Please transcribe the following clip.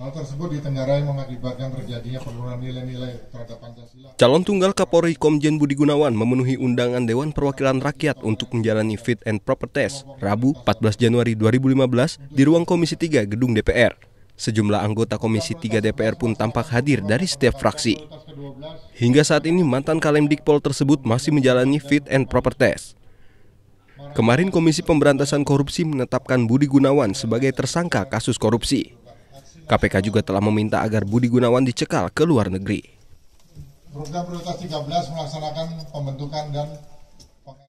Hal tersebut ditenggarai mengakibatkan terjadinya penurunan nilai-nilai terhadap Pancasila. Calon tunggal Kapolri Komjen Budi Gunawan memenuhi undangan Dewan Perwakilan Rakyat untuk menjalani fit and proper test Rabu 14 Januari 2015 di ruang Komisi 3 Gedung DPR. Sejumlah anggota Komisi 3 DPR pun tampak hadir dari setiap fraksi. Hingga saat ini mantan Kalem Dikpol tersebut masih menjalani fit and proper test. Kemarin Komisi Pemberantasan Korupsi menetapkan Budi Gunawan sebagai tersangka kasus korupsi. KPK juga telah meminta agar Budi Gunawan dicekal ke luar negeri. Program prioritas 13 melaksanakan pembentukan dan